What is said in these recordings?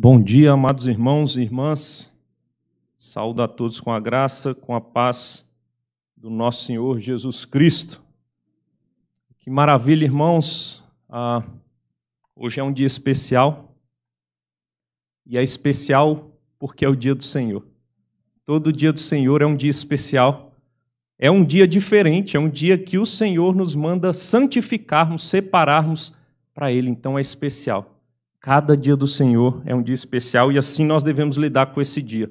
Bom dia, amados irmãos e irmãs. Saúdo a todos com a graça, com a paz do nosso Senhor Jesus Cristo. Que maravilha, irmãos. Ah, hoje é um dia especial. E é especial porque é o dia do Senhor. Todo dia do Senhor é um dia especial. É um dia diferente, é um dia que o Senhor nos manda santificarmos, separarmos para Ele. Então é especial. Cada dia do Senhor é um dia especial e assim nós devemos lidar com esse dia.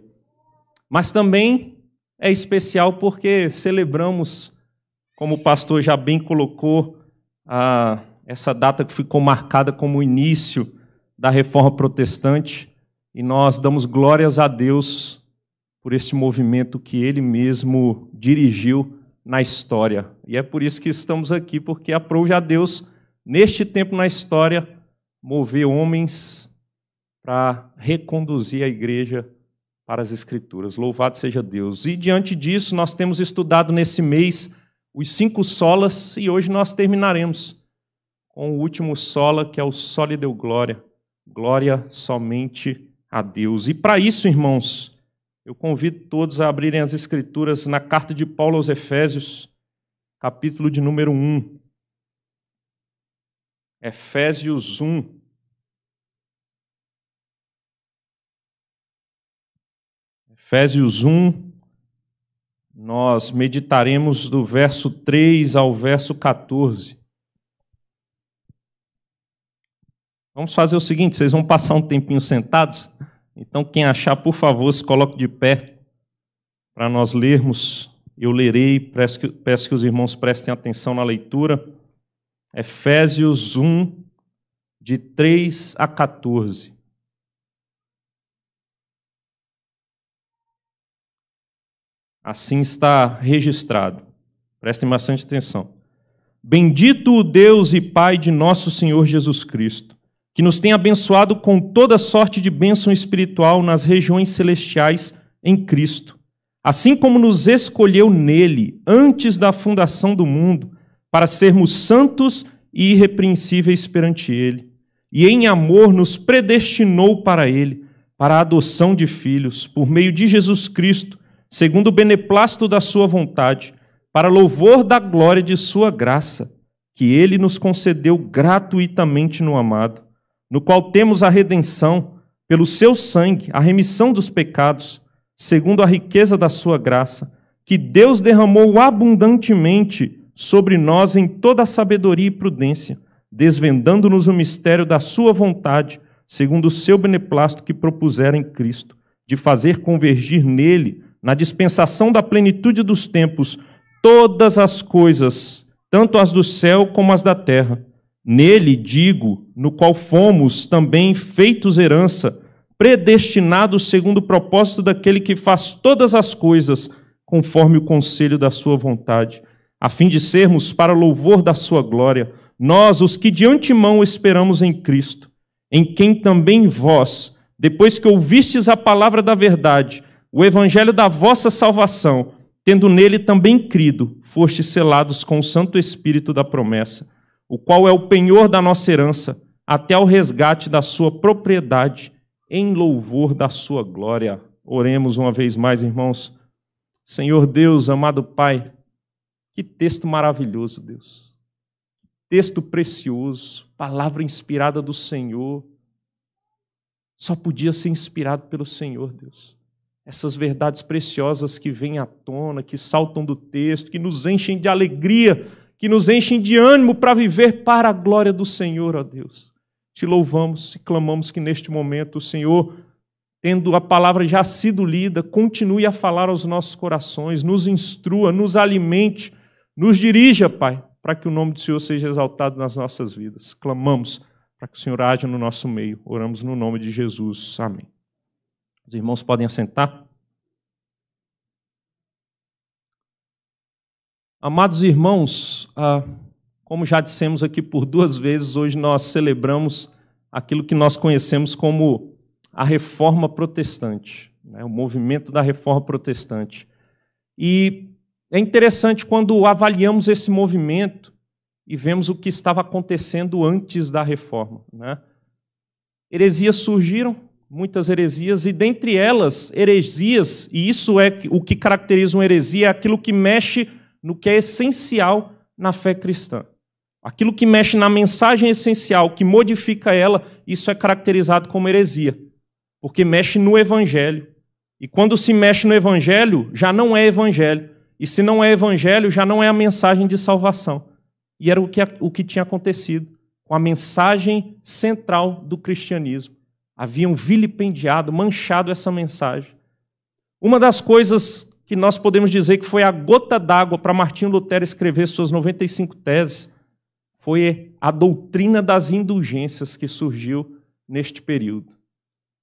Mas também é especial porque celebramos, como o pastor já bem colocou, a, essa data que ficou marcada como o início da reforma protestante, e nós damos glórias a Deus por este movimento que ele mesmo dirigiu na história. E é por isso que estamos aqui, porque aprove a Deus, neste tempo na história, mover homens para reconduzir a igreja para as Escrituras. Louvado seja Deus. E diante disso, nós temos estudado nesse mês os cinco solas e hoje nós terminaremos com o último sola, que é o Só deu glória. Glória somente a Deus. E para isso, irmãos, eu convido todos a abrirem as Escrituras na carta de Paulo aos Efésios, capítulo de número 1. Efésios 1. Efésios 1, nós meditaremos do verso 3 ao verso 14. Vamos fazer o seguinte: vocês vão passar um tempinho sentados, então quem achar, por favor, se coloque de pé para nós lermos. Eu lerei, peço que, peço que os irmãos prestem atenção na leitura. Efésios 1, de 3 a 14. Assim está registrado. Prestem bastante atenção. Bendito o Deus e Pai de nosso Senhor Jesus Cristo, que nos tem abençoado com toda sorte de bênção espiritual nas regiões celestiais em Cristo, assim como nos escolheu nele antes da fundação do mundo, para sermos santos e e irrepreensíveis perante Ele, e em amor nos predestinou para Ele, para a adoção de filhos, por meio de Jesus Cristo, segundo o beneplácito da Sua vontade, para louvor da glória de Sua graça, que Ele nos concedeu gratuitamente no amado, no qual temos a redenção, pelo Seu sangue, a remissão dos pecados, segundo a riqueza da Sua graça, que Deus derramou abundantemente sobre nós em toda a sabedoria e prudência, desvendando-nos o mistério da sua vontade, segundo o seu beneplácito que propusera em Cristo, de fazer convergir nele, na dispensação da plenitude dos tempos, todas as coisas, tanto as do céu como as da terra. Nele, digo, no qual fomos também feitos herança, predestinados segundo o propósito daquele que faz todas as coisas, conforme o conselho da sua vontade a fim de sermos para louvor da sua glória, nós os que de antemão esperamos em Cristo, em quem também vós, depois que ouvistes a palavra da verdade, o evangelho da vossa salvação, tendo nele também crido, fostes selados com o Santo Espírito da promessa, o qual é o penhor da nossa herança, até ao resgate da sua propriedade, em louvor da sua glória. Oremos uma vez mais, irmãos. Senhor Deus, amado Pai, que texto maravilhoso, Deus. Texto precioso, palavra inspirada do Senhor. Só podia ser inspirado pelo Senhor, Deus. Essas verdades preciosas que vêm à tona, que saltam do texto, que nos enchem de alegria, que nos enchem de ânimo para viver para a glória do Senhor, ó Deus. Te louvamos e clamamos que neste momento o Senhor tendo a palavra já sido lida, continue a falar aos nossos corações, nos instrua, nos alimente, nos dirija, Pai, para que o nome do Senhor seja exaltado nas nossas vidas. Clamamos para que o Senhor haja no nosso meio. Oramos no nome de Jesus. Amém. Os irmãos podem assentar. Amados irmãos, ah, como já dissemos aqui por duas vezes, hoje nós celebramos aquilo que nós conhecemos como a Reforma Protestante, né? o movimento da Reforma Protestante. E é interessante quando avaliamos esse movimento e vemos o que estava acontecendo antes da reforma. Né? Heresias surgiram, muitas heresias, e dentre elas, heresias, e isso é o que caracteriza uma heresia, é aquilo que mexe no que é essencial na fé cristã. Aquilo que mexe na mensagem essencial, que modifica ela, isso é caracterizado como heresia, porque mexe no evangelho. E quando se mexe no evangelho, já não é evangelho. E se não é evangelho, já não é a mensagem de salvação. E era o que, o que tinha acontecido com a mensagem central do cristianismo. Haviam vilipendiado, manchado essa mensagem. Uma das coisas que nós podemos dizer que foi a gota d'água para Martinho Lutero escrever suas 95 teses foi a doutrina das indulgências que surgiu neste período.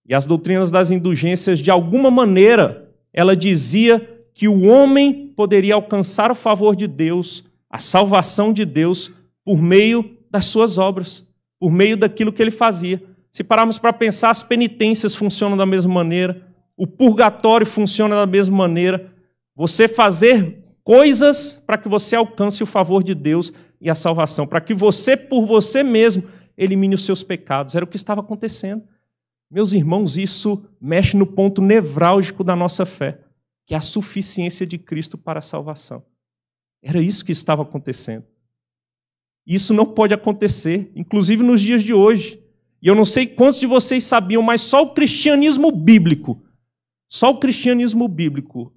E as doutrinas das indulgências, de alguma maneira, ela dizia que o homem poderia alcançar o favor de Deus, a salvação de Deus, por meio das suas obras, por meio daquilo que ele fazia. Se pararmos para pensar, as penitências funcionam da mesma maneira, o purgatório funciona da mesma maneira. Você fazer coisas para que você alcance o favor de Deus e a salvação, para que você, por você mesmo, elimine os seus pecados. Era o que estava acontecendo. Meus irmãos, isso mexe no ponto nevrálgico da nossa fé que é a suficiência de Cristo para a salvação. Era isso que estava acontecendo. Isso não pode acontecer, inclusive nos dias de hoje. E eu não sei quantos de vocês sabiam, mas só o cristianismo bíblico, só o cristianismo bíblico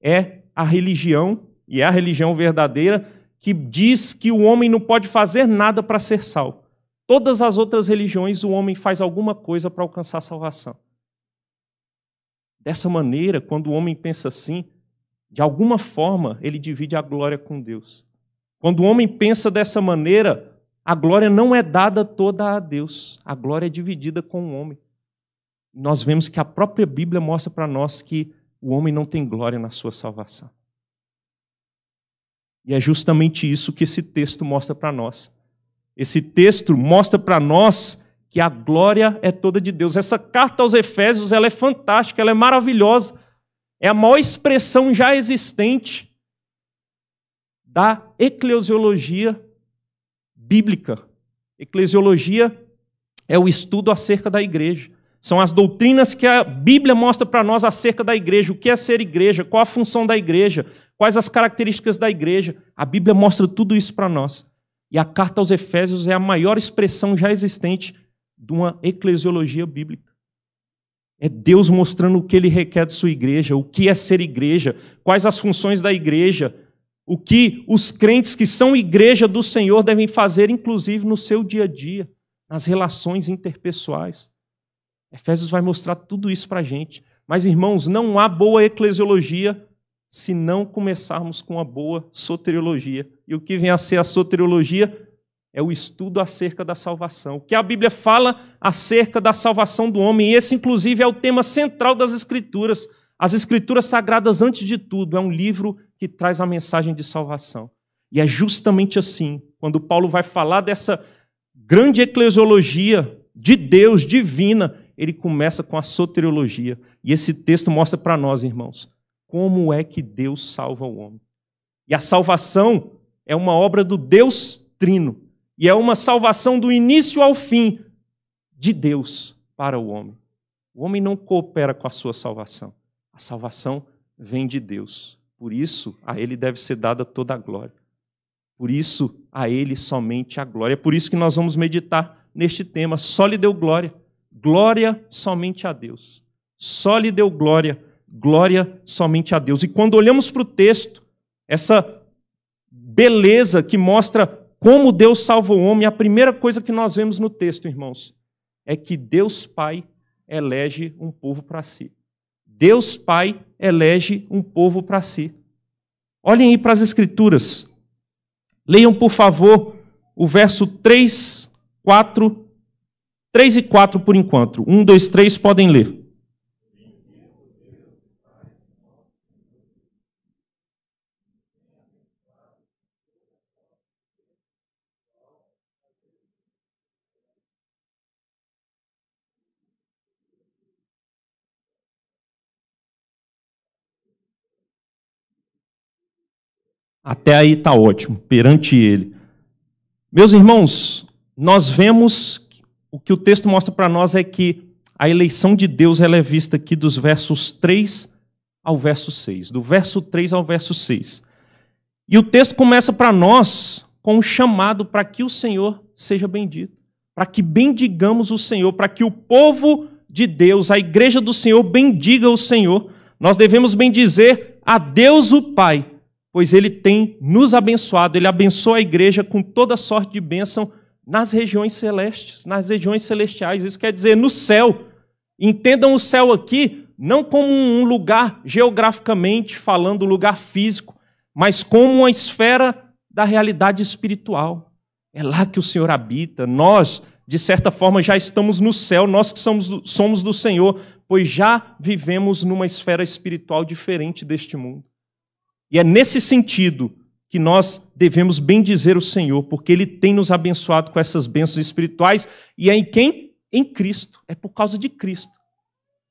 é a religião, e é a religião verdadeira, que diz que o homem não pode fazer nada para ser salvo. Todas as outras religiões, o homem faz alguma coisa para alcançar a salvação. Dessa maneira, quando o homem pensa assim, de alguma forma ele divide a glória com Deus. Quando o homem pensa dessa maneira, a glória não é dada toda a Deus, a glória é dividida com o homem. Nós vemos que a própria Bíblia mostra para nós que o homem não tem glória na sua salvação. E é justamente isso que esse texto mostra para nós. Esse texto mostra para nós que a glória é toda de Deus. Essa carta aos Efésios, ela é fantástica, ela é maravilhosa. É a maior expressão já existente da eclesiologia bíblica. Eclesiologia é o estudo acerca da igreja. São as doutrinas que a Bíblia mostra para nós acerca da igreja, o que é ser igreja, qual a função da igreja, quais as características da igreja. A Bíblia mostra tudo isso para nós. E a carta aos Efésios é a maior expressão já existente de uma eclesiologia bíblica. É Deus mostrando o que ele requer de sua igreja, o que é ser igreja, quais as funções da igreja, o que os crentes que são igreja do Senhor devem fazer, inclusive no seu dia a dia, nas relações interpessoais. Efésios vai mostrar tudo isso para a gente. Mas, irmãos, não há boa eclesiologia se não começarmos com uma boa soteriologia. E o que vem a ser a soteriologia? é o estudo acerca da salvação. O que a Bíblia fala acerca da salvação do homem, e esse, inclusive, é o tema central das Escrituras. As Escrituras Sagradas, antes de tudo, é um livro que traz a mensagem de salvação. E é justamente assim, quando Paulo vai falar dessa grande eclesiologia de Deus divina, ele começa com a soteriologia. E esse texto mostra para nós, irmãos, como é que Deus salva o homem. E a salvação é uma obra do Deus trino. E é uma salvação do início ao fim de Deus para o homem. O homem não coopera com a sua salvação. A salvação vem de Deus. Por isso, a ele deve ser dada toda a glória. Por isso, a ele somente a glória. É por isso que nós vamos meditar neste tema. Só lhe deu glória. Glória somente a Deus. Só lhe deu glória. Glória somente a Deus. E quando olhamos para o texto, essa beleza que mostra como Deus salva o homem, a primeira coisa que nós vemos no texto, irmãos, é que Deus Pai elege um povo para si. Deus Pai elege um povo para si. Olhem aí para as Escrituras. Leiam, por favor, o verso 3, 4, 3 e 4 por enquanto. 1, 2, 3, podem ler. Até aí está ótimo, perante ele. Meus irmãos, nós vemos o que o texto mostra para nós é que a eleição de Deus ela é vista aqui dos versos 3 ao verso 6, do verso 3 ao verso 6. E o texto começa para nós com um chamado para que o Senhor seja bendito, para que bendigamos o Senhor, para que o povo de Deus, a igreja do Senhor bendiga o Senhor. Nós devemos bendizer a Deus o Pai pois ele tem nos abençoado, ele abençoa a igreja com toda sorte de bênção nas regiões celestes, nas regiões celestiais. Isso quer dizer no céu. Entendam o céu aqui não como um lugar geograficamente falando, lugar físico, mas como uma esfera da realidade espiritual. É lá que o Senhor habita. Nós, de certa forma, já estamos no céu, nós que somos do, somos do Senhor, pois já vivemos numa esfera espiritual diferente deste mundo. E é nesse sentido que nós devemos bendizer o Senhor, porque Ele tem nos abençoado com essas bênçãos espirituais, e é em quem? Em Cristo. É por causa de Cristo.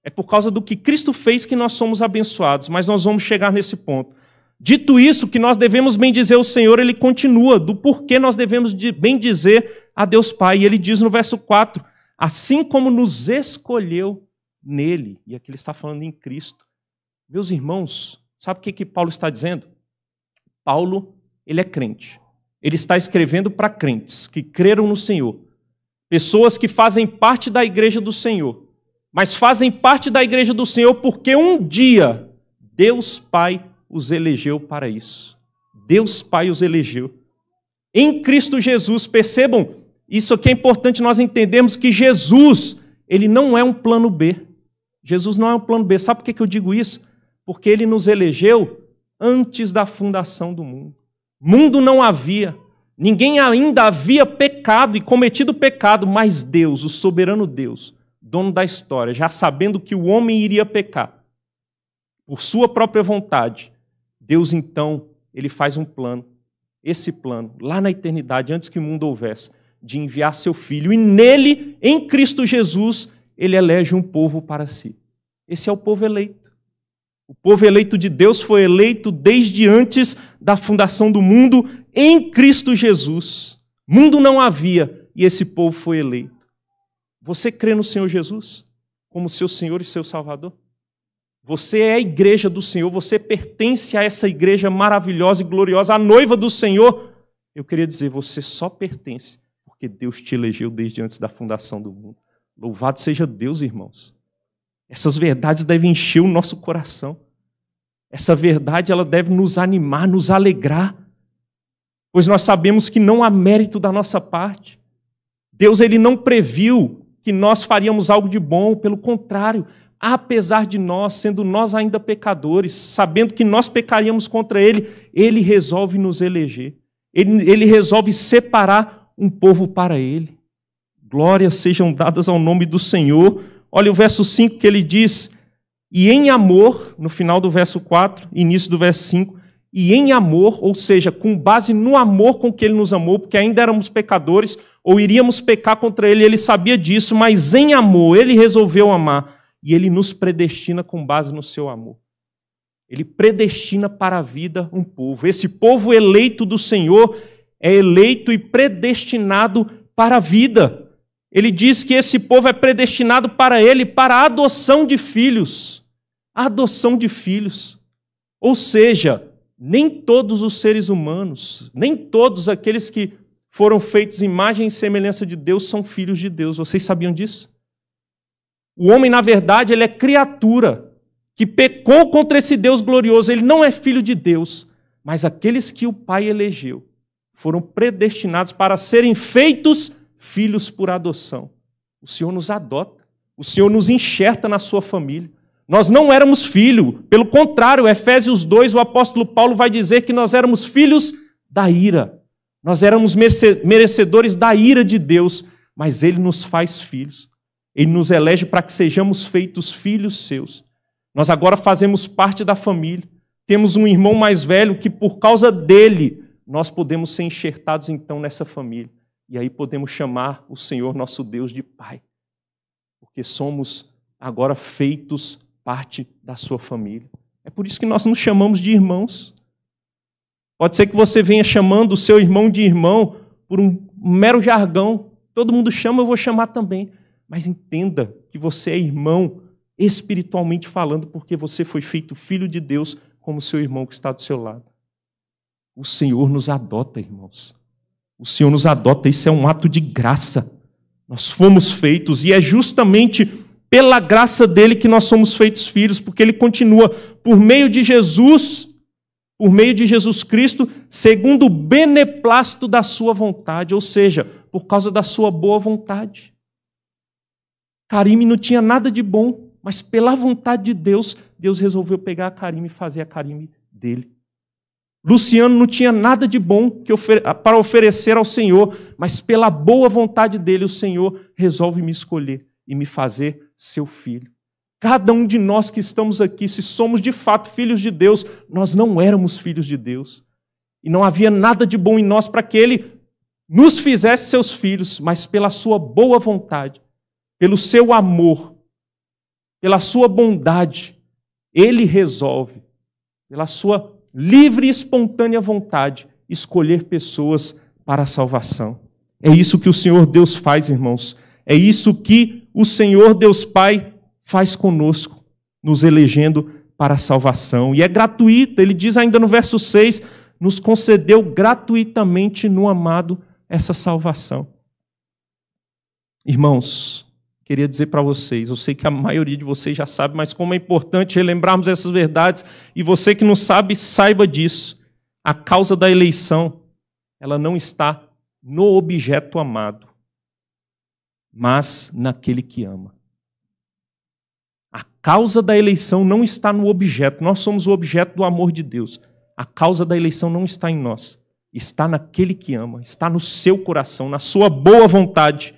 É por causa do que Cristo fez que nós somos abençoados, mas nós vamos chegar nesse ponto. Dito isso, que nós devemos bendizer o Senhor, ele continua do porquê nós devemos bendizer a Deus Pai. E ele diz no verso 4: assim como nos escolheu nele, e aqui ele está falando em Cristo. Meus irmãos, Sabe o que, que Paulo está dizendo? Paulo, ele é crente. Ele está escrevendo para crentes que creram no Senhor. Pessoas que fazem parte da igreja do Senhor. Mas fazem parte da igreja do Senhor porque um dia Deus Pai os elegeu para isso. Deus Pai os elegeu. Em Cristo Jesus, percebam, isso aqui é importante nós entendermos que Jesus, ele não é um plano B. Jesus não é um plano B. Sabe por que eu digo isso? porque ele nos elegeu antes da fundação do mundo. Mundo não havia, ninguém ainda havia pecado e cometido pecado, mas Deus, o soberano Deus, dono da história, já sabendo que o homem iria pecar, por sua própria vontade, Deus então, ele faz um plano, esse plano, lá na eternidade, antes que o mundo houvesse, de enviar seu filho, e nele, em Cristo Jesus, ele elege um povo para si. Esse é o povo eleito. O povo eleito de Deus foi eleito desde antes da fundação do mundo em Cristo Jesus. Mundo não havia e esse povo foi eleito. Você crê no Senhor Jesus como seu Senhor e seu Salvador? Você é a igreja do Senhor, você pertence a essa igreja maravilhosa e gloriosa, a noiva do Senhor. Eu queria dizer, você só pertence porque Deus te elegeu desde antes da fundação do mundo. Louvado seja Deus, irmãos. Essas verdades devem encher o nosso coração. Essa verdade ela deve nos animar, nos alegrar, pois nós sabemos que não há mérito da nossa parte. Deus ele não previu que nós faríamos algo de bom, pelo contrário, apesar de nós, sendo nós ainda pecadores, sabendo que nós pecaríamos contra ele, ele resolve nos eleger. Ele, ele resolve separar um povo para ele. Glórias sejam dadas ao nome do Senhor Olha o verso 5 que ele diz: E em amor, no final do verso 4, início do verso 5, e em amor, ou seja, com base no amor com que ele nos amou, porque ainda éramos pecadores ou iríamos pecar contra ele, ele sabia disso, mas em amor ele resolveu amar e ele nos predestina com base no seu amor. Ele predestina para a vida um povo. Esse povo eleito do Senhor é eleito e predestinado para a vida ele diz que esse povo é predestinado para ele, para a adoção de filhos. A adoção de filhos. Ou seja, nem todos os seres humanos, nem todos aqueles que foram feitos imagem e semelhança de Deus são filhos de Deus. Vocês sabiam disso? O homem, na verdade, ele é criatura que pecou contra esse Deus glorioso. Ele não é filho de Deus, mas aqueles que o Pai elegeu foram predestinados para serem feitos filhos por adoção. O Senhor nos adota, o Senhor nos enxerta na sua família. Nós não éramos filho, pelo contrário, Efésios 2, o apóstolo Paulo vai dizer que nós éramos filhos da ira. Nós éramos merecedores da ira de Deus, mas ele nos faz filhos. Ele nos elege para que sejamos feitos filhos seus. Nós agora fazemos parte da família. Temos um irmão mais velho que por causa dele nós podemos ser enxertados então nessa família. E aí podemos chamar o Senhor nosso Deus de Pai, porque somos agora feitos parte da sua família. É por isso que nós nos chamamos de irmãos. Pode ser que você venha chamando o seu irmão de irmão por um mero jargão. Todo mundo chama, eu vou chamar também. Mas entenda que você é irmão espiritualmente falando, porque você foi feito filho de Deus como seu irmão que está do seu lado. O Senhor nos adota, irmãos. O Senhor nos adota, isso é um ato de graça. Nós fomos feitos e é justamente pela graça dele que nós somos feitos filhos, porque ele continua por meio de Jesus, por meio de Jesus Cristo, segundo o beneplácito da sua vontade, ou seja, por causa da sua boa vontade. Karim não tinha nada de bom, mas pela vontade de Deus, Deus resolveu pegar a Karime e fazer a Karim dele. Luciano não tinha nada de bom ofer ah, para oferecer ao Senhor, mas pela boa vontade dele, o Senhor resolve me escolher e me fazer seu filho. Cada um de nós que estamos aqui, se somos de fato filhos de Deus, nós não éramos filhos de Deus. E não havia nada de bom em nós para que ele nos fizesse seus filhos, mas pela sua boa vontade, pelo seu amor, pela sua bondade, ele resolve, pela sua livre e espontânea vontade, escolher pessoas para a salvação. É isso que o Senhor Deus faz, irmãos. É isso que o Senhor Deus Pai faz conosco, nos elegendo para a salvação. E é gratuita, ele diz ainda no verso 6: nos concedeu gratuitamente no amado essa salvação. Irmãos, queria dizer para vocês. Eu sei que a maioria de vocês já sabe, mas como é importante relembrarmos essas verdades. E você que não sabe, saiba disso. A causa da eleição, ela não está no objeto amado, mas naquele que ama. A causa da eleição não está no objeto. Nós somos o objeto do amor de Deus. A causa da eleição não está em nós. Está naquele que ama, está no seu coração, na sua boa vontade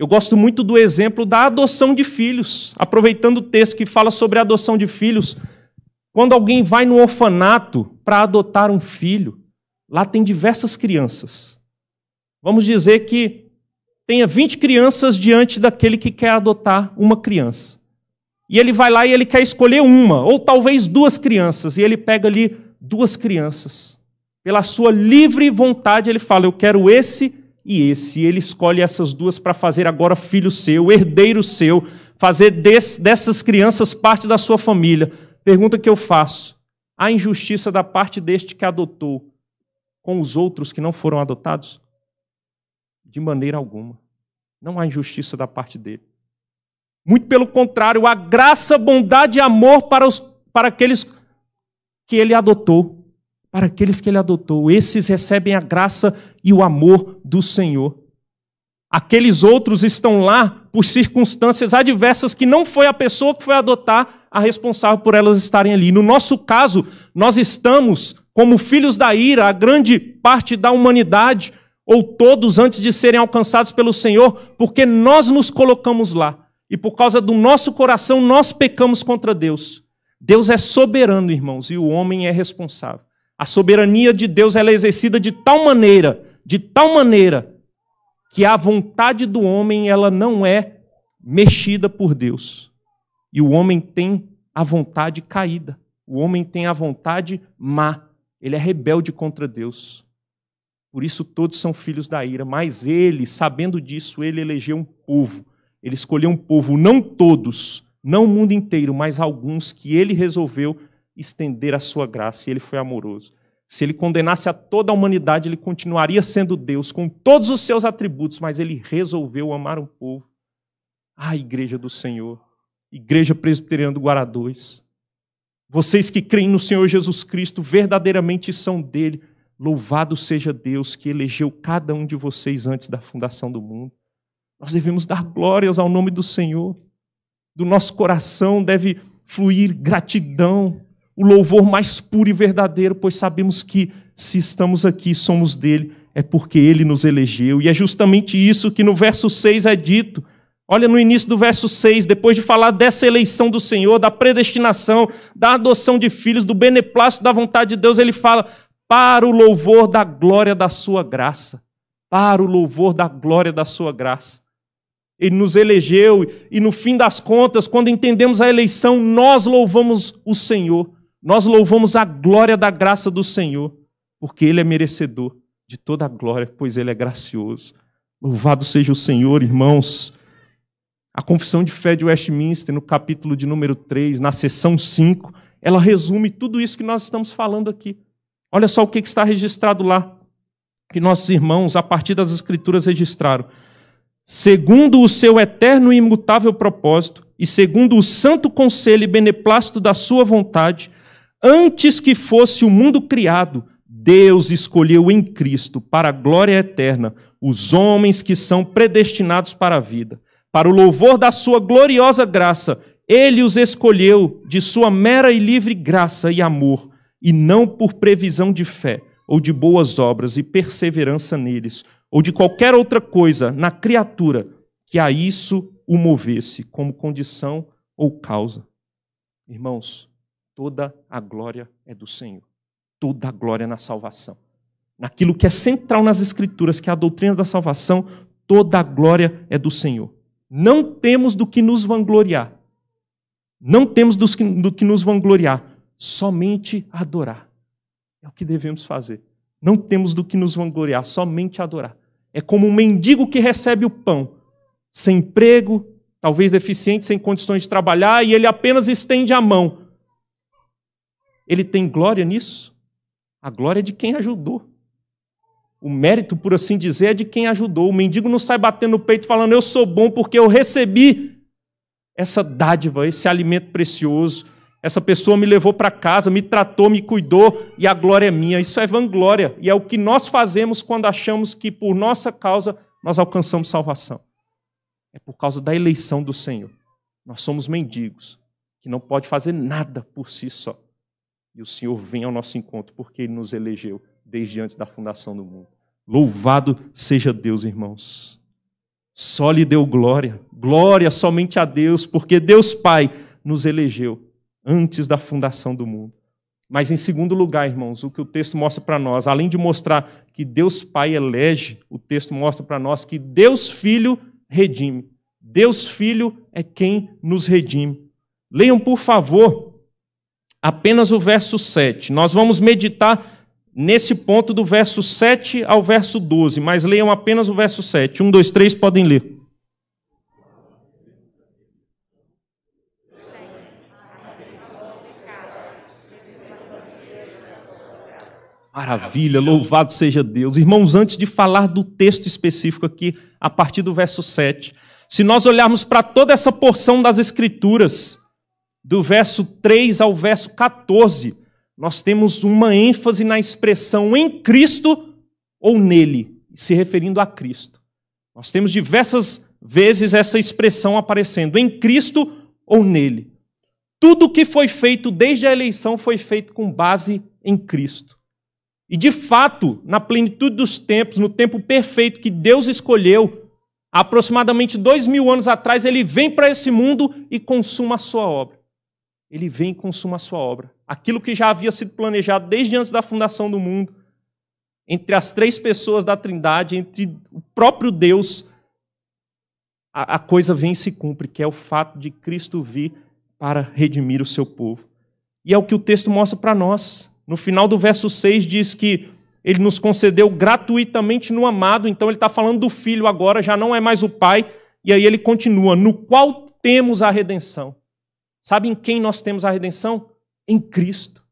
eu gosto muito do exemplo da adoção de filhos, aproveitando o texto que fala sobre a adoção de filhos. Quando alguém vai no orfanato para adotar um filho, lá tem diversas crianças. Vamos dizer que tenha 20 crianças diante daquele que quer adotar uma criança. E ele vai lá e ele quer escolher uma, ou talvez duas crianças, e ele pega ali duas crianças. Pela sua livre vontade, ele fala: Eu quero esse e esse. ele escolhe essas duas para fazer agora filho seu, herdeiro seu, fazer des, dessas crianças parte da sua família. Pergunta que eu faço: há injustiça da parte deste que adotou com os outros que não foram adotados? De maneira alguma. Não há injustiça da parte dele. Muito pelo contrário, há graça, bondade e amor para, os, para aqueles que ele adotou para aqueles que ele adotou. Esses recebem a graça e o amor do Senhor. Aqueles outros estão lá por circunstâncias adversas que não foi a pessoa que foi adotar a responsável por elas estarem ali. No nosso caso, nós estamos como filhos da ira, a grande parte da humanidade, ou todos antes de serem alcançados pelo Senhor, porque nós nos colocamos lá. E por causa do nosso coração, nós pecamos contra Deus. Deus é soberano, irmãos, e o homem é responsável. A soberania de Deus ela é exercida de tal maneira, de tal maneira, que a vontade do homem ela não é mexida por Deus. E o homem tem a vontade caída. O homem tem a vontade má. Ele é rebelde contra Deus. Por isso todos são filhos da ira, mas ele, sabendo disso, ele elegeu um povo. Ele escolheu um povo, não todos, não o mundo inteiro, mas alguns que ele resolveu estender a sua graça, e ele foi amoroso. Se ele condenasse a toda a humanidade, ele continuaria sendo Deus com todos os seus atributos, mas ele resolveu amar o povo. Ah, igreja do Senhor, igreja presbiteriana do Guará Vocês que creem no Senhor Jesus Cristo verdadeiramente são dele. Louvado seja Deus que elegeu cada um de vocês antes da fundação do mundo. Nós devemos dar glórias ao nome do Senhor. Do nosso coração deve fluir gratidão o louvor mais puro e verdadeiro, pois sabemos que se estamos aqui, somos dele, é porque ele nos elegeu. E é justamente isso que no verso 6 é dito. Olha no início do verso 6, depois de falar dessa eleição do Senhor, da predestinação, da adoção de filhos, do beneplácito da vontade de Deus, ele fala: para o louvor da glória da sua graça. Para o louvor da glória da sua graça. Ele nos elegeu e, no fim das contas, quando entendemos a eleição, nós louvamos o Senhor. Nós louvamos a glória da graça do Senhor, porque Ele é merecedor de toda a glória, pois Ele é gracioso. Louvado seja o Senhor, irmãos. A confissão de fé de Westminster, no capítulo de número 3, na sessão 5, ela resume tudo isso que nós estamos falando aqui. Olha só o que está registrado lá, que nossos irmãos, a partir das Escrituras, registraram. Segundo o seu eterno e imutável propósito, e segundo o santo conselho e beneplácito da sua vontade, Antes que fosse o mundo criado, Deus escolheu em Cristo, para a glória eterna, os homens que são predestinados para a vida. Para o louvor da sua gloriosa graça, ele os escolheu de sua mera e livre graça e amor, e não por previsão de fé, ou de boas obras e perseverança neles, ou de qualquer outra coisa na criatura que a isso o movesse, como condição ou causa. Irmãos, Toda a glória é do Senhor. Toda a glória é na salvação. Naquilo que é central nas Escrituras, que é a doutrina da salvação, toda a glória é do Senhor. Não temos do que nos vangloriar. Não temos do que nos vangloriar. Somente adorar. É o que devemos fazer. Não temos do que nos vangloriar, somente adorar. É como um mendigo que recebe o pão, sem emprego, talvez deficiente, sem condições de trabalhar, e ele apenas estende a mão ele tem glória nisso? A glória é de quem ajudou. O mérito, por assim dizer, é de quem ajudou. O mendigo não sai batendo no peito falando: Eu sou bom porque eu recebi essa dádiva, esse alimento precioso. Essa pessoa me levou para casa, me tratou, me cuidou e a glória é minha. Isso é vanglória e é o que nós fazemos quando achamos que por nossa causa nós alcançamos salvação. É por causa da eleição do Senhor. Nós somos mendigos que não pode fazer nada por si só. E o Senhor vem ao nosso encontro porque ele nos elegeu desde antes da fundação do mundo. Louvado seja Deus, irmãos. Só lhe deu glória, glória somente a Deus, porque Deus Pai nos elegeu antes da fundação do mundo. Mas, em segundo lugar, irmãos, o que o texto mostra para nós, além de mostrar que Deus Pai elege, o texto mostra para nós que Deus Filho redime. Deus Filho é quem nos redime. Leiam, por favor, apenas o verso 7. Nós vamos meditar nesse ponto do verso 7 ao verso 12, mas leiam apenas o verso 7. 1, 2, 3, podem ler. Maravilha, louvado seja Deus. Irmãos, antes de falar do texto específico aqui, a partir do verso 7, se nós olharmos para toda essa porção das Escrituras, do verso 3 ao verso 14, nós temos uma ênfase na expressão em Cristo ou nele, se referindo a Cristo. Nós temos diversas vezes essa expressão aparecendo, em Cristo ou nele. Tudo o que foi feito desde a eleição foi feito com base em Cristo. E de fato, na plenitude dos tempos, no tempo perfeito que Deus escolheu, aproximadamente dois mil anos atrás, ele vem para esse mundo e consuma a sua obra ele vem e consuma a sua obra. Aquilo que já havia sido planejado desde antes da fundação do mundo, entre as três pessoas da Trindade, entre o próprio Deus, a, a coisa vem e se cumpre, que é o fato de Cristo vir para redimir o seu povo. E é o que o texto mostra para nós. No final do verso 6 diz que ele nos concedeu gratuitamente no amado, então ele está falando do filho agora, já não é mais o pai, e aí ele continua: no qual temos a redenção. Sabe em quem nós temos a redenção? Em Cristo.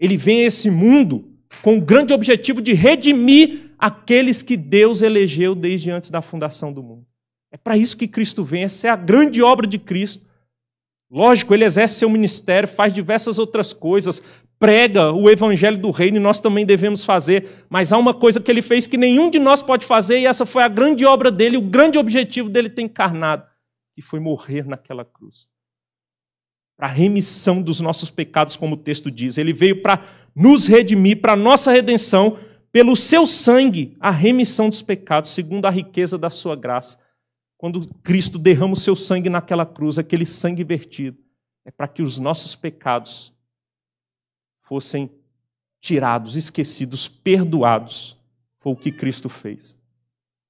Ele vem a esse mundo com o grande objetivo de redimir aqueles que Deus elegeu desde antes da fundação do mundo. É para isso que Cristo vem, essa é a grande obra de Cristo. Lógico, ele exerce seu ministério, faz diversas outras coisas, prega o evangelho do reino e nós também devemos fazer, mas há uma coisa que ele fez que nenhum de nós pode fazer e essa foi a grande obra dele, o grande objetivo dele ter encarnado, que foi morrer naquela cruz para a remissão dos nossos pecados, como o texto diz. Ele veio para nos redimir, para a nossa redenção, pelo seu sangue, a remissão dos pecados, segundo a riqueza da sua graça. Quando Cristo derrama o seu sangue naquela cruz, aquele sangue vertido, é para que os nossos pecados fossem tirados, esquecidos, perdoados. Foi o que Cristo fez.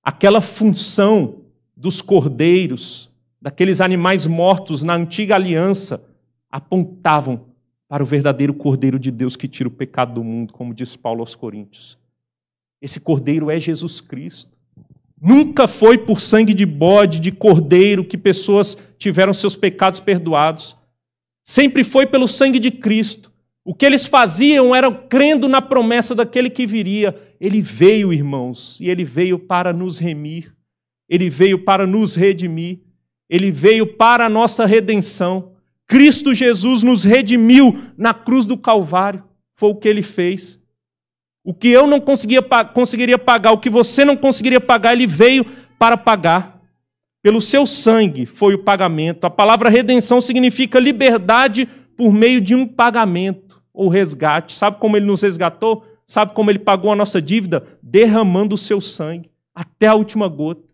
Aquela função dos cordeiros, daqueles animais mortos na antiga aliança, apontavam para o verdadeiro Cordeiro de Deus que tira o pecado do mundo, como diz Paulo aos Coríntios. Esse Cordeiro é Jesus Cristo. Nunca foi por sangue de bode, de cordeiro, que pessoas tiveram seus pecados perdoados. Sempre foi pelo sangue de Cristo. O que eles faziam era crendo na promessa daquele que viria. Ele veio, irmãos, e ele veio para nos remir, ele veio para nos redimir, ele veio para a nossa redenção. Cristo Jesus nos redimiu na cruz do Calvário. Foi o que ele fez. O que eu não conseguia, conseguiria pagar, o que você não conseguiria pagar, ele veio para pagar. Pelo seu sangue foi o pagamento. A palavra redenção significa liberdade por meio de um pagamento ou resgate. Sabe como ele nos resgatou? Sabe como ele pagou a nossa dívida? Derramando o seu sangue até a última gota.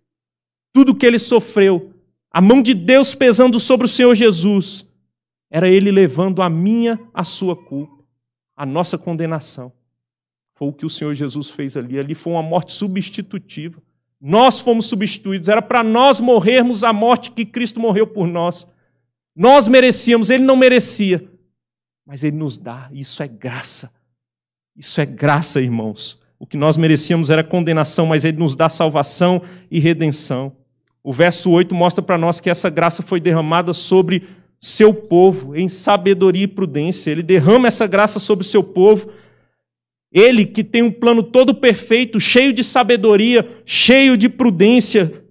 Tudo que ele sofreu, a mão de Deus pesando sobre o Senhor Jesus, era ele levando a minha, a sua culpa, a nossa condenação. Foi o que o Senhor Jesus fez ali. Ali foi uma morte substitutiva. Nós fomos substituídos. Era para nós morrermos a morte que Cristo morreu por nós. Nós merecíamos, ele não merecia. Mas ele nos dá. Isso é graça. Isso é graça, irmãos. O que nós merecíamos era condenação, mas ele nos dá salvação e redenção. O verso 8 mostra para nós que essa graça foi derramada sobre seu povo em sabedoria e prudência, ele derrama essa graça sobre o seu povo. Ele que tem um plano todo perfeito, cheio de sabedoria, cheio de prudência,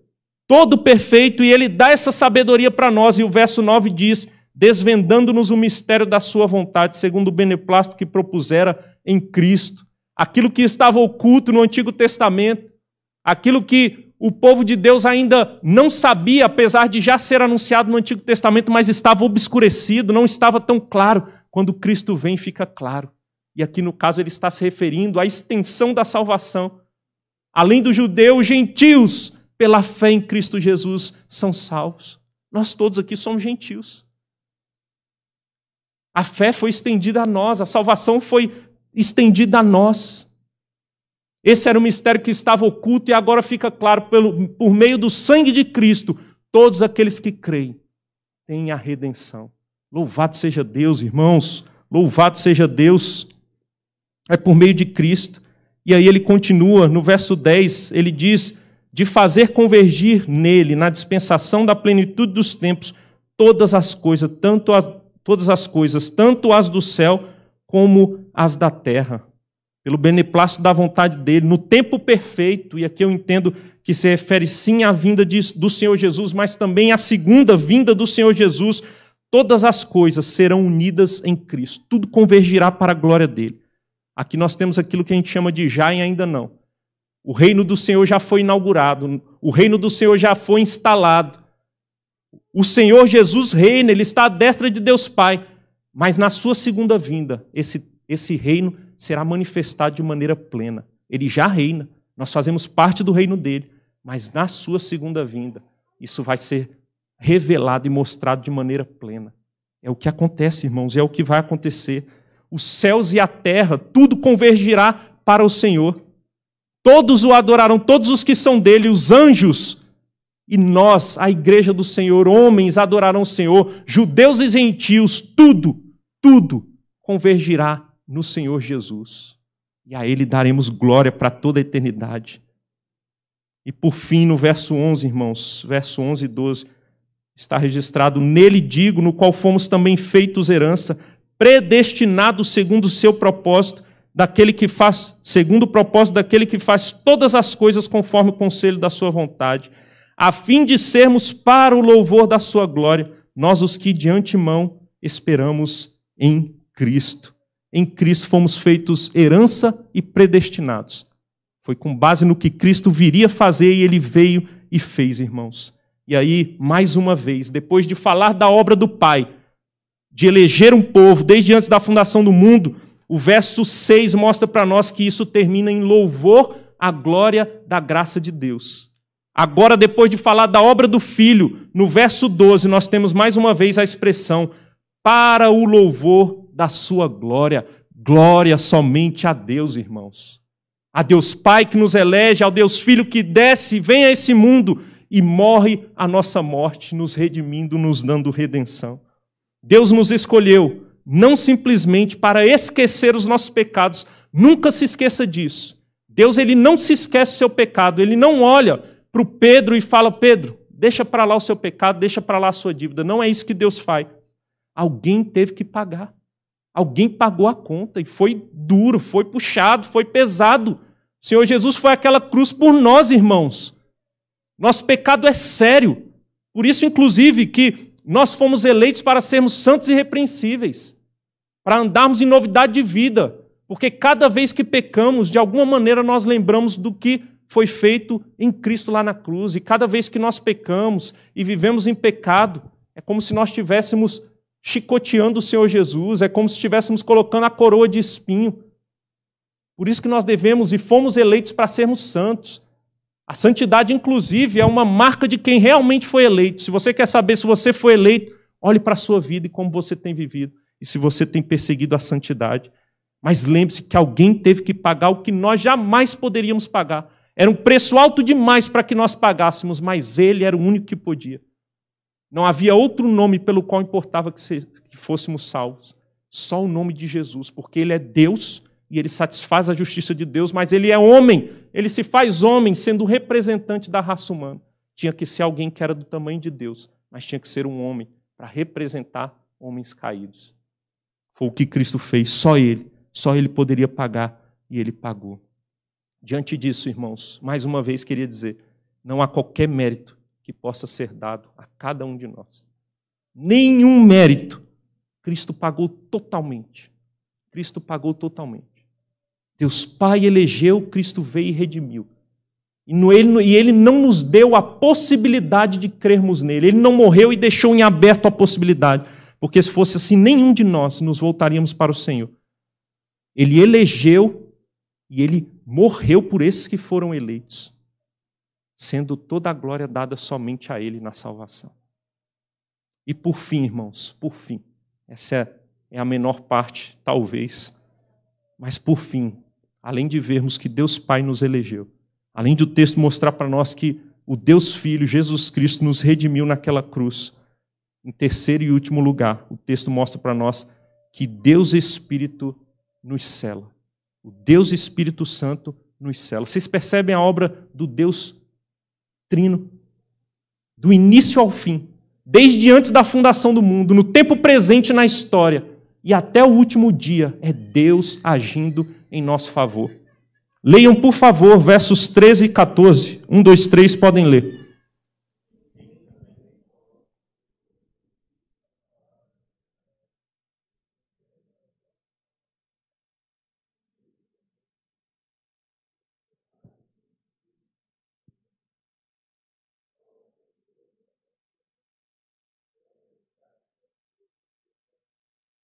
todo perfeito, e ele dá essa sabedoria para nós. E o verso 9 diz: desvendando-nos o mistério da sua vontade, segundo o beneplácito que propusera em Cristo. Aquilo que estava oculto no Antigo Testamento, aquilo que o povo de Deus ainda não sabia, apesar de já ser anunciado no Antigo Testamento, mas estava obscurecido, não estava tão claro. Quando Cristo vem, fica claro. E aqui, no caso, ele está se referindo à extensão da salvação. Além do judeu, os gentios, pela fé em Cristo Jesus, são salvos. Nós todos aqui somos gentios. A fé foi estendida a nós, a salvação foi estendida a nós. Esse era o mistério que estava oculto e agora fica claro pelo, por meio do sangue de Cristo. Todos aqueles que creem têm a redenção. Louvado seja Deus, irmãos. Louvado seja Deus. É por meio de Cristo. E aí ele continua, no verso 10, ele diz: de fazer convergir nele, na dispensação da plenitude dos tempos, todas as coisas, tanto as, todas as coisas, tanto as do céu como as da terra pelo beneplácito da vontade dele, no tempo perfeito, e aqui eu entendo que se refere sim à vinda de, do Senhor Jesus, mas também à segunda vinda do Senhor Jesus, todas as coisas serão unidas em Cristo, tudo convergirá para a glória dele. Aqui nós temos aquilo que a gente chama de já e ainda não. O reino do Senhor já foi inaugurado, o reino do Senhor já foi instalado. O Senhor Jesus reina, ele está à destra de Deus Pai, mas na sua segunda vinda, esse, esse reino será manifestado de maneira plena. Ele já reina, nós fazemos parte do reino dele, mas na sua segunda vinda, isso vai ser revelado e mostrado de maneira plena. É o que acontece, irmãos, é o que vai acontecer. Os céus e a terra, tudo convergirá para o Senhor. Todos o adorarão, todos os que são dele, os anjos e nós, a igreja do Senhor, homens adorarão o Senhor, judeus e gentios, tudo, tudo convergirá no Senhor Jesus, e a Ele daremos glória para toda a eternidade. E por fim, no verso 11, irmãos, verso 11 e 12, está registrado: Nele digo, no qual fomos também feitos herança, predestinados segundo o seu propósito, daquele que faz, segundo o propósito daquele que faz todas as coisas conforme o conselho da sua vontade, a fim de sermos para o louvor da sua glória, nós os que de antemão esperamos em Cristo em Cristo fomos feitos herança e predestinados. Foi com base no que Cristo viria fazer e ele veio e fez, irmãos. E aí, mais uma vez, depois de falar da obra do Pai, de eleger um povo desde antes da fundação do mundo, o verso 6 mostra para nós que isso termina em louvor à glória da graça de Deus. Agora, depois de falar da obra do Filho, no verso 12, nós temos mais uma vez a expressão para o louvor da sua glória. Glória somente a Deus, irmãos. A Deus Pai que nos elege, ao Deus Filho que desce, vem a esse mundo e morre a nossa morte, nos redimindo, nos dando redenção. Deus nos escolheu não simplesmente para esquecer os nossos pecados, nunca se esqueça disso. Deus ele não se esquece do seu pecado, ele não olha para o Pedro e fala: Pedro, deixa para lá o seu pecado, deixa para lá a sua dívida. Não é isso que Deus faz. Alguém teve que pagar. Alguém pagou a conta e foi duro, foi puxado, foi pesado. O Senhor Jesus foi aquela cruz por nós, irmãos. Nosso pecado é sério. Por isso, inclusive, que nós fomos eleitos para sermos santos e repreensíveis, para andarmos em novidade de vida, porque cada vez que pecamos, de alguma maneira nós lembramos do que foi feito em Cristo lá na cruz, e cada vez que nós pecamos e vivemos em pecado, é como se nós tivéssemos chicoteando o Senhor Jesus, é como se estivéssemos colocando a coroa de espinho. Por isso que nós devemos e fomos eleitos para sermos santos. A santidade, inclusive, é uma marca de quem realmente foi eleito. Se você quer saber se você foi eleito, olhe para a sua vida e como você tem vivido, e se você tem perseguido a santidade. Mas lembre-se que alguém teve que pagar o que nós jamais poderíamos pagar. Era um preço alto demais para que nós pagássemos, mas ele era o único que podia. Não havia outro nome pelo qual importava que, fôssemos salvos. Só o nome de Jesus, porque Ele é Deus e Ele satisfaz a justiça de Deus, mas Ele é homem. Ele se faz homem, sendo representante da raça humana. Tinha que ser alguém que era do tamanho de Deus, mas tinha que ser um homem para representar homens caídos. Foi o que Cristo fez, só Ele. Só Ele poderia pagar e Ele pagou. Diante disso, irmãos, mais uma vez queria dizer: não há qualquer mérito que possa ser dado a cada um de nós. Nenhum mérito. Cristo pagou totalmente. Cristo pagou totalmente. Deus Pai elegeu, Cristo veio e redimiu. E, ele, ele não nos deu a possibilidade de crermos nele. Ele não morreu e deixou em aberto a possibilidade. Porque se fosse assim, nenhum de nós nos voltaríamos para o Senhor. Ele elegeu e ele morreu por esses que foram eleitos sendo toda a glória dada somente a Ele na salvação. E por fim, irmãos, por fim, essa é, é a menor parte, talvez, mas por fim, além de vermos que Deus Pai nos elegeu, além de o texto mostrar para nós que o Deus Filho, Jesus Cristo, nos redimiu naquela cruz, em terceiro e último lugar, o texto mostra para nós que Deus Espírito nos cela. O Deus Espírito Santo nos cela. Vocês percebem a obra do Deus trino. Do início ao fim, desde antes da fundação do mundo, no tempo presente na história e até o último dia, é Deus agindo em nosso favor. Leiam, por favor, versos 13 e 14. 1, 2, 3, podem ler.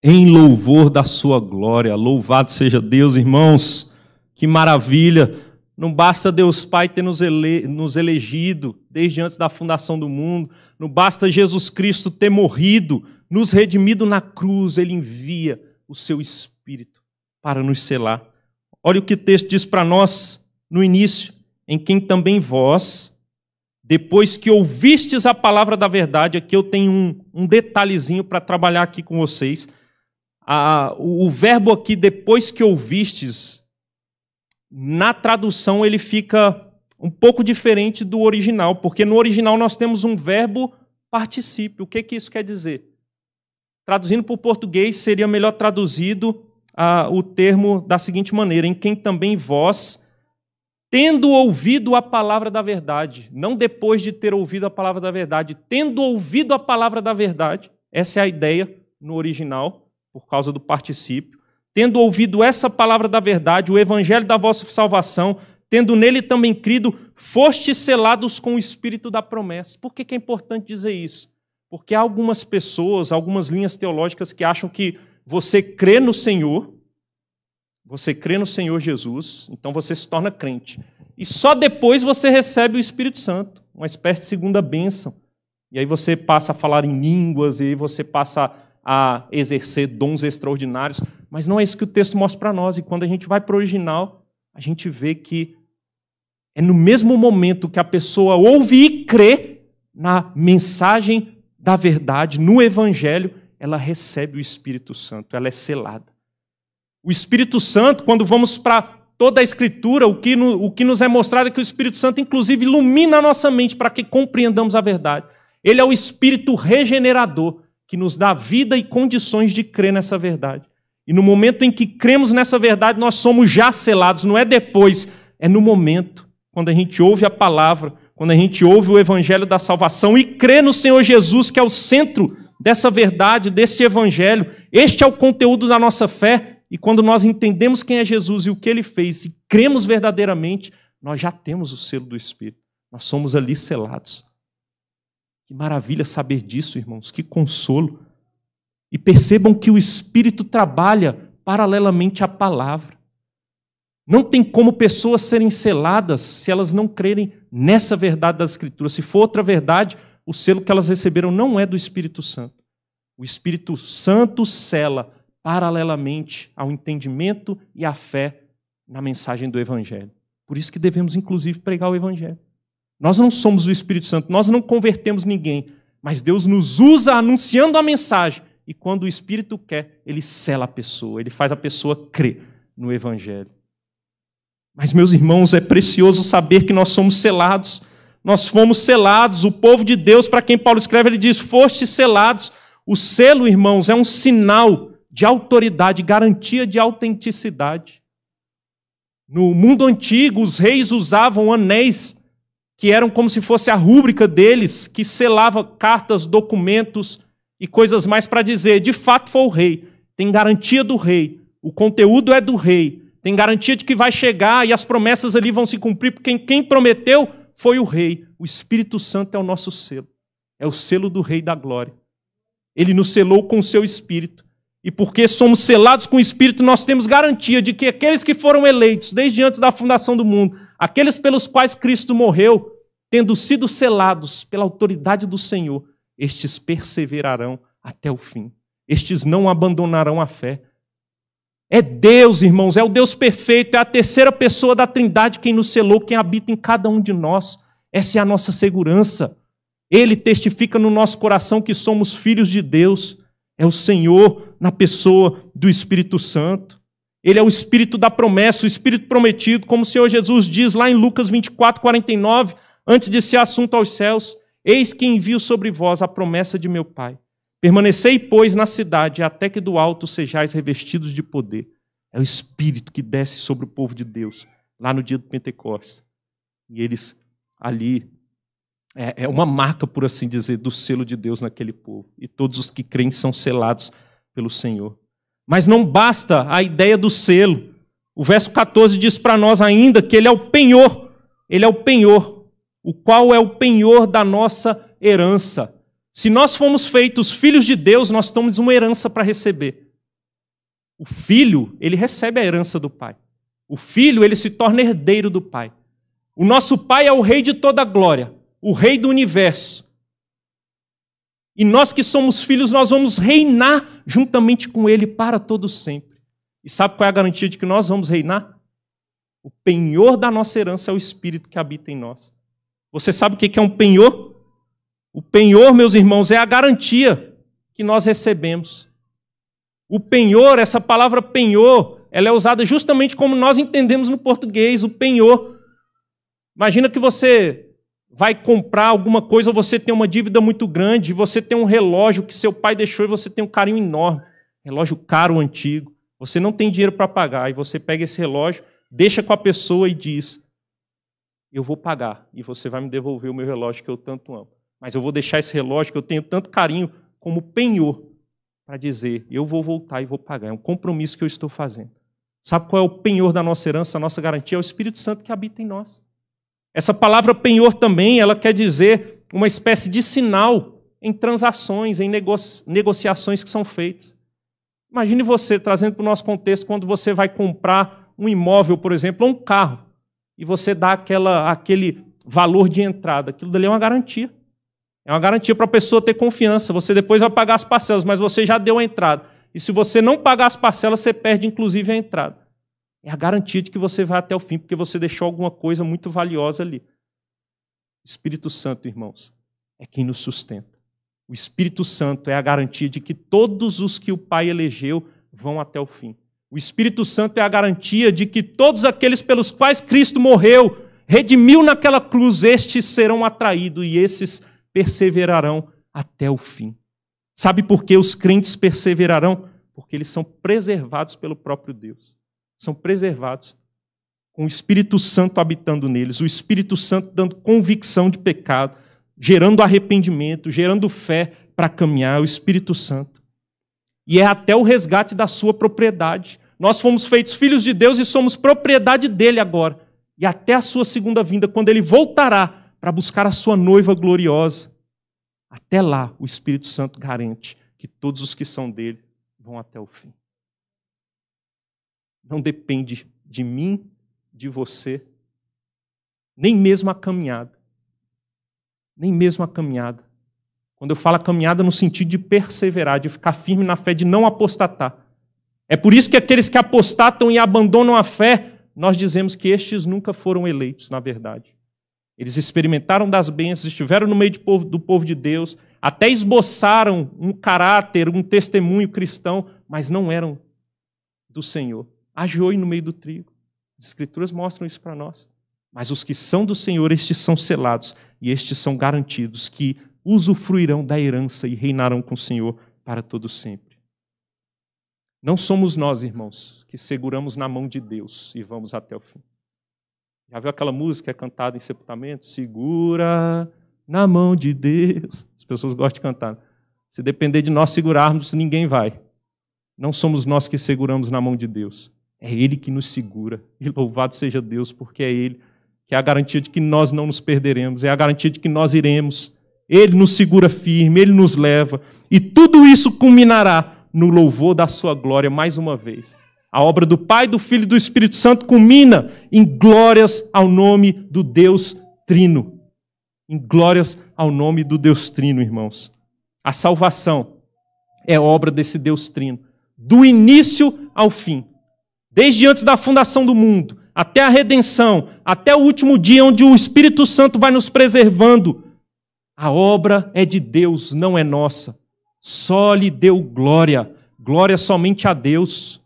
em louvor da sua glória. Louvado seja Deus, irmãos. Que maravilha! Não basta Deus Pai ter nos, ele, nos elegido desde antes da fundação do mundo, não basta Jesus Cristo ter morrido, nos redimido na cruz, Ele envia o seu Espírito para nos selar. Olha o que o texto diz para nós no início: em quem também vós, depois que ouvistes a palavra da verdade, aqui eu tenho um, um detalhezinho para trabalhar aqui com vocês a, o, o verbo aqui, depois que ouvistes, na tradução ele fica um pouco diferente do original, porque no original nós temos um verbo particípio. O que, que isso quer dizer? Traduzindo para o português, seria melhor traduzido o termo da seguinte maneira: em quem também vós, tendo ouvido a palavra da verdade, não depois de ter ouvido a palavra da verdade, tendo ouvido a palavra da verdade, essa é a ideia no original por causa do particípio, tendo ouvido essa palavra da verdade, o evangelho da vossa salvação, tendo nele também crido, fostes selados com o espírito da promessa. Por que, é importante dizer isso? Porque há algumas pessoas, algumas linhas teológicas que acham que você crê no Senhor, você crê no Senhor Jesus, então você se torna crente. E só depois você recebe o Espírito Santo, uma espécie de segunda bênção. E aí você passa a falar em línguas, e aí você passa a exercer dons extraordinários, mas não é isso que o texto mostra para nós. E quando a gente vai para o original, a gente vê que é no mesmo momento que a pessoa ouve e crê na mensagem da verdade, no evangelho, ela recebe o Espírito Santo, ela é selada. O Espírito Santo, quando vamos para toda a Escritura, o que, no, o que nos é mostrado é que o Espírito Santo, inclusive, ilumina a nossa mente para que compreendamos a verdade. Ele é o Espírito regenerador que nos dá vida e condições de crer nessa verdade. E no momento em que cremos nessa verdade, nós somos já selados, não é depois, é no momento, quando a gente ouve a palavra, quando a gente ouve o evangelho da salvação e crê no Senhor Jesus, que é o centro dessa verdade, desse evangelho. Este é o conteúdo da nossa fé, e quando nós entendemos quem é Jesus e o que ele fez e cremos verdadeiramente, nós já temos o selo do Espírito. Nós somos ali selados. Que maravilha saber disso, irmãos, que consolo. E percebam que o Espírito trabalha paralelamente à palavra. Não tem como pessoas serem seladas se elas não crerem nessa verdade das Escrituras. Se for outra verdade, o selo que elas receberam não é do Espírito Santo. O Espírito Santo cela paralelamente ao entendimento e à fé na mensagem do Evangelho. Por isso que devemos, inclusive, pregar o Evangelho. Nós não somos o Espírito Santo, nós não convertemos ninguém, mas Deus nos usa anunciando a mensagem. E quando o Espírito quer, ele sela a pessoa, ele faz a pessoa crer no Evangelho. Mas, meus irmãos, é precioso saber que nós somos selados. Nós fomos selados, o povo de Deus, para quem Paulo escreve, ele diz: Foste selados. O selo, irmãos, é um sinal de autoridade, garantia de autenticidade. No mundo antigo, os reis usavam anéis que eram como se fosse a rúbrica deles, que selava cartas, documentos e coisas mais para dizer, de fato foi o rei, tem garantia do rei, o conteúdo é do rei, tem garantia de que vai chegar e as promessas ali vão se cumprir, porque quem prometeu foi o rei. O Espírito Santo é o nosso selo, é o selo do rei da glória. Ele nos selou com o seu espírito. E porque somos selados com o Espírito, nós temos garantia de que aqueles que foram eleitos desde antes da fundação do mundo, aqueles pelos quais Cristo morreu, tendo sido selados pela autoridade do Senhor, estes perseverarão até o fim. Estes não abandonarão a fé. É Deus, irmãos, é o Deus perfeito, é a terceira pessoa da Trindade quem nos selou, quem habita em cada um de nós. Essa é a nossa segurança. Ele testifica no nosso coração que somos filhos de Deus. É o Senhor na pessoa do Espírito Santo. Ele é o Espírito da promessa, o Espírito prometido, como o Senhor Jesus diz lá em Lucas 24, 49 antes de ser assunto aos céus, eis que envio sobre vós a promessa de meu Pai. Permanecei, pois, na cidade, até que do alto sejais revestidos de poder. É o Espírito que desce sobre o povo de Deus, lá no dia do Pentecostes. E eles ali, é, é uma marca, por assim dizer, do selo de Deus naquele povo. E todos os que creem são selados pelo Senhor. Mas não basta a ideia do selo. O verso 14 diz para nós ainda que ele é o penhor. Ele é o penhor o qual é o penhor da nossa herança. Se nós fomos feitos filhos de Deus, nós temos uma herança para receber. O filho, ele recebe a herança do pai. O filho, ele se torna herdeiro do pai. O nosso pai é o rei de toda a glória, o rei do universo. E nós que somos filhos, nós vamos reinar juntamente com ele para todo sempre. E sabe qual é a garantia de que nós vamos reinar? O penhor da nossa herança é o espírito que habita em nós. Você sabe o que é um penhor? O penhor, meus irmãos, é a garantia que nós recebemos. O penhor, essa palavra penhor, ela é usada justamente como nós entendemos no português, o penhor. Imagina que você vai comprar alguma coisa ou você tem uma dívida muito grande, você tem um relógio que seu pai deixou e você tem um carinho enorme. Relógio caro, antigo. Você não tem dinheiro para pagar e você pega esse relógio, deixa com a pessoa e diz: eu vou pagar e você vai me devolver o meu relógio que eu tanto amo. Mas eu vou deixar esse relógio que eu tenho tanto carinho como penhor para dizer, eu vou voltar e vou pagar. É um compromisso que eu estou fazendo. Sabe qual é o penhor da nossa herança, a nossa garantia? É o Espírito Santo que habita em nós. Essa palavra penhor também, ela quer dizer uma espécie de sinal em transações, em negociações que são feitas. Imagine você, trazendo para o nosso contexto, quando você vai comprar um imóvel, por exemplo, ou um carro e você dá aquela, aquele valor de entrada. Aquilo dali é uma garantia. É uma garantia para a pessoa ter confiança. Você depois vai pagar as parcelas, mas você já deu a entrada. E se você não pagar as parcelas, você perde inclusive a entrada. É a garantia de que você vai até o fim, porque você deixou alguma coisa muito valiosa ali. O Espírito Santo, irmãos, é quem nos sustenta. O Espírito Santo é a garantia de que todos os que o Pai elegeu vão até o fim. O Espírito Santo é a garantia de que todos aqueles pelos quais Cristo morreu, redimiu naquela cruz, estes serão atraídos e esses perseverarão até o fim. Sabe por que os crentes perseverarão? Porque eles são preservados pelo próprio Deus. São preservados com o Espírito Santo habitando neles, o Espírito Santo dando convicção de pecado, gerando arrependimento, gerando fé para caminhar, o Espírito Santo. E é até o resgate da sua propriedade. Nós fomos feitos filhos de Deus e somos propriedade dele agora. E até a sua segunda vinda, quando ele voltará para buscar a sua noiva gloriosa. Até lá, o Espírito Santo garante que todos os que são dele vão até o fim. Não depende de mim, de você, nem mesmo a caminhada. Nem mesmo a caminhada. Quando eu falo a caminhada, no sentido de perseverar, de ficar firme na fé, de não apostatar. É por isso que aqueles que apostatam e abandonam a fé, nós dizemos que estes nunca foram eleitos, na verdade. Eles experimentaram das bênçãos, estiveram no meio do povo de Deus, até esboçaram um caráter, um testemunho cristão, mas não eram do Senhor. Ajoe no meio do trigo. As Escrituras mostram isso para nós. Mas os que são do Senhor, estes são selados e estes são garantidos que usufruirão da herança e reinarão com o Senhor para todo sempre. Não somos nós, irmãos, que seguramos na mão de Deus e vamos até o fim. Já viu aquela música é cantada em sepultamento? Segura na mão de Deus. As pessoas gostam de cantar. Se depender de nós segurarmos, ninguém vai. Não somos nós que seguramos na mão de Deus. É Ele que nos segura. E louvado seja Deus, porque é Ele que é a garantia de que nós não nos perderemos, é a garantia de que nós iremos. Ele nos segura firme, Ele nos leva. E tudo isso culminará no louvor da sua glória mais uma vez. A obra do Pai, do Filho e do Espírito Santo culmina em glórias ao nome do Deus Trino. Em glórias ao nome do Deus Trino, irmãos. A salvação é obra desse Deus Trino, do início ao fim. Desde antes da fundação do mundo, até a redenção, até o último dia onde o Espírito Santo vai nos preservando. A obra é de Deus, não é nossa. Só lhe deu glória, glória somente a Deus.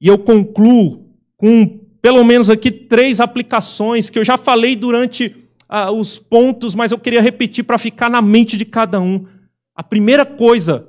E eu concluo com pelo menos aqui três aplicações que eu já falei durante ah, os pontos, mas eu queria repetir para ficar na mente de cada um. A primeira coisa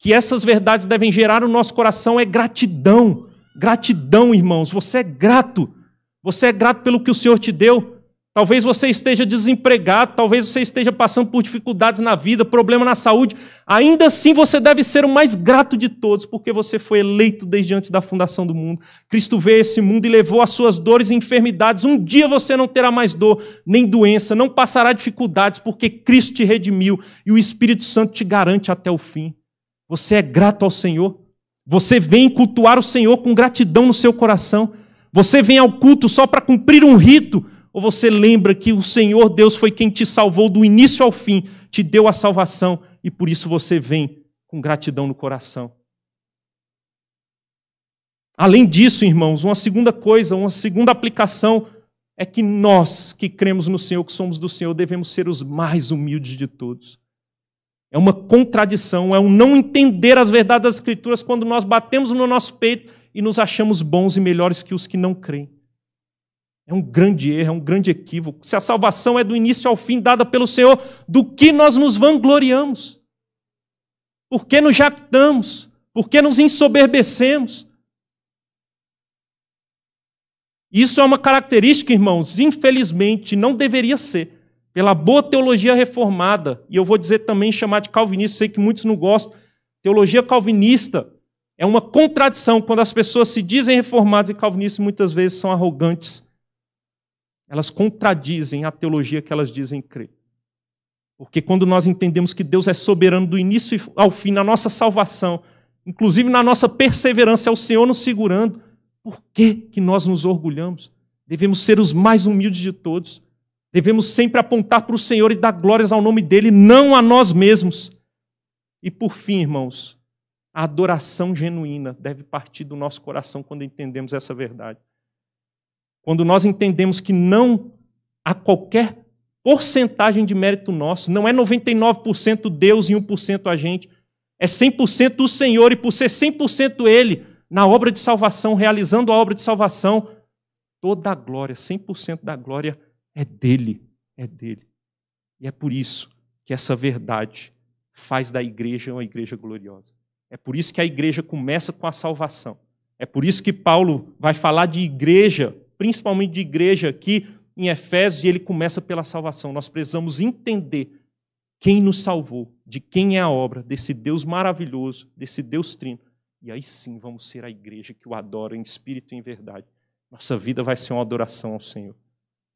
que essas verdades devem gerar no nosso coração é gratidão. Gratidão, irmãos. Você é grato. Você é grato pelo que o Senhor te deu. Talvez você esteja desempregado, talvez você esteja passando por dificuldades na vida, problema na saúde. Ainda assim, você deve ser o mais grato de todos, porque você foi eleito desde antes da fundação do mundo. Cristo veio a esse mundo e levou as suas dores e enfermidades. Um dia você não terá mais dor, nem doença, não passará dificuldades, porque Cristo te redimiu e o Espírito Santo te garante até o fim. Você é grato ao Senhor? Você vem cultuar o Senhor com gratidão no seu coração? Você vem ao culto só para cumprir um rito? Ou você lembra que o Senhor Deus foi quem te salvou do início ao fim, te deu a salvação e por isso você vem com gratidão no coração? Além disso, irmãos, uma segunda coisa, uma segunda aplicação é que nós que cremos no Senhor, que somos do Senhor, devemos ser os mais humildes de todos. É uma contradição, é um não entender as verdades das Escrituras quando nós batemos no nosso peito e nos achamos bons e melhores que os que não creem. É um grande erro, é um grande equívoco. Se a salvação é do início ao fim dada pelo Senhor, do que nós nos vangloriamos? Por que nos jactamos? Por que nos ensoberbecemos? Isso é uma característica, irmãos, infelizmente não deveria ser. Pela boa teologia reformada, e eu vou dizer também chamar de calvinista, sei que muitos não gostam. Teologia calvinista é uma contradição quando as pessoas se dizem reformadas e calvinistas muitas vezes são arrogantes elas contradizem a teologia que elas dizem crer. Porque quando nós entendemos que Deus é soberano do início ao fim na nossa salvação, inclusive na nossa perseverança, é o Senhor nos segurando, por que, que nós nos orgulhamos? Devemos ser os mais humildes de todos. Devemos sempre apontar para o Senhor e dar glórias ao nome dele, não a nós mesmos. E por fim, irmãos, a adoração genuína deve partir do nosso coração quando entendemos essa verdade. Quando nós entendemos que não há qualquer porcentagem de mérito nosso, não é 99% Deus e 1% a gente, é 100% o Senhor, e por ser 100% Ele, na obra de salvação, realizando a obra de salvação, toda a glória, 100% da glória é dele, é dele. E é por isso que essa verdade faz da igreja uma igreja gloriosa. É por isso que a igreja começa com a salvação. É por isso que Paulo vai falar de igreja principalmente de igreja aqui em Efésios, e ele começa pela salvação. Nós precisamos entender quem nos salvou, de quem é a obra, desse Deus maravilhoso, desse Deus trino. E aí sim vamos ser a igreja que o adora em espírito e em verdade. Nossa vida vai ser uma adoração ao Senhor.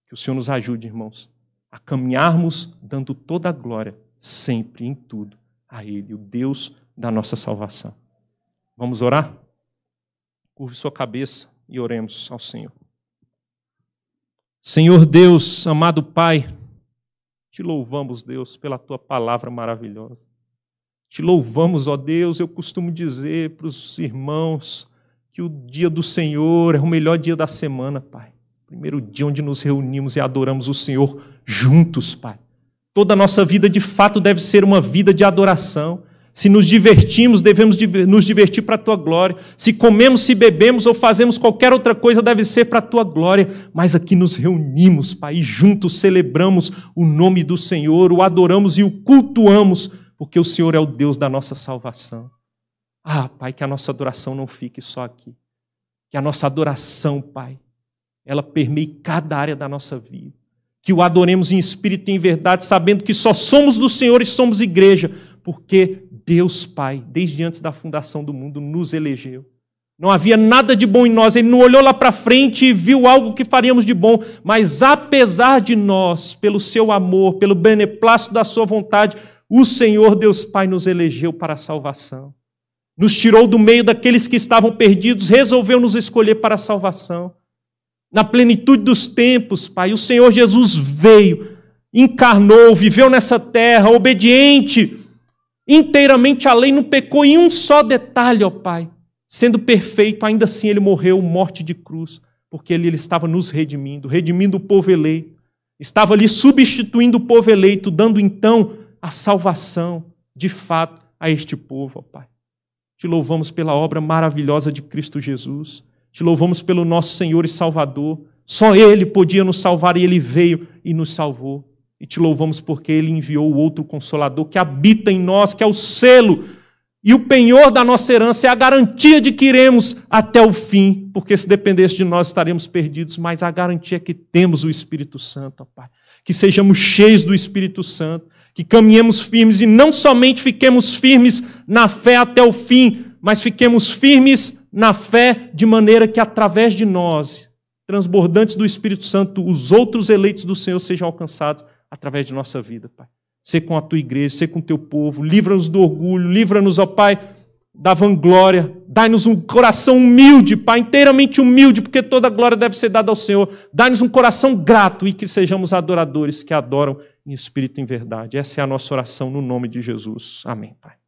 Que o Senhor nos ajude, irmãos, a caminharmos dando toda a glória, sempre em tudo, a Ele, o Deus da nossa salvação. Vamos orar? Curve sua cabeça e oremos ao Senhor. Senhor Deus, amado Pai, te louvamos, Deus, pela tua palavra maravilhosa. Te louvamos, ó Deus. Eu costumo dizer para os irmãos que o dia do Senhor é o melhor dia da semana, Pai. Primeiro dia onde nos reunimos e adoramos o Senhor juntos, Pai. Toda a nossa vida, de fato, deve ser uma vida de adoração. Se nos divertimos, devemos nos divertir para a tua glória. Se comemos, se bebemos ou fazemos qualquer outra coisa, deve ser para a tua glória. Mas aqui nos reunimos, Pai, e juntos celebramos o nome do Senhor, o adoramos e o cultuamos, porque o Senhor é o Deus da nossa salvação. Ah, Pai, que a nossa adoração não fique só aqui. Que a nossa adoração, Pai, ela permeie cada área da nossa vida. Que o adoremos em espírito e em verdade, sabendo que só somos do Senhor e somos igreja, porque Deus Pai, desde antes da fundação do mundo, nos elegeu. Não havia nada de bom em nós, ele não olhou lá para frente e viu algo que faríamos de bom, mas apesar de nós, pelo seu amor, pelo beneplácito da sua vontade, o Senhor Deus Pai nos elegeu para a salvação. Nos tirou do meio daqueles que estavam perdidos, resolveu nos escolher para a salvação. Na plenitude dos tempos, Pai, o Senhor Jesus veio, encarnou, viveu nessa terra, obediente inteiramente a lei não pecou em um só detalhe, ó Pai. Sendo perfeito, ainda assim ele morreu morte de cruz, porque ele, ele estava nos redimindo, redimindo o povo eleito. Estava ali substituindo o povo eleito, dando então a salvação, de fato, a este povo, ó Pai. Te louvamos pela obra maravilhosa de Cristo Jesus. Te louvamos pelo nosso Senhor e Salvador. Só Ele podia nos salvar e Ele veio e nos salvou. E te louvamos porque ele enviou o outro consolador que habita em nós, que é o selo e o penhor da nossa herança é a garantia de que iremos até o fim, porque se dependesse de nós estaremos perdidos, mas a garantia é que temos o Espírito Santo, ó Pai. Que sejamos cheios do Espírito Santo, que caminhemos firmes e não somente fiquemos firmes na fé até o fim, mas fiquemos firmes na fé de maneira que através de nós, transbordantes do Espírito Santo, os outros eleitos do Senhor sejam alcançados através de nossa vida, Pai. Ser com a tua igreja, ser com o teu povo, livra-nos do orgulho, livra-nos, ó Pai, da vanglória. Dai-nos um coração humilde, Pai, inteiramente humilde, porque toda glória deve ser dada ao Senhor. Dai-nos um coração grato e que sejamos adoradores que adoram em espírito e em verdade. Essa é a nossa oração no nome de Jesus. Amém, Pai.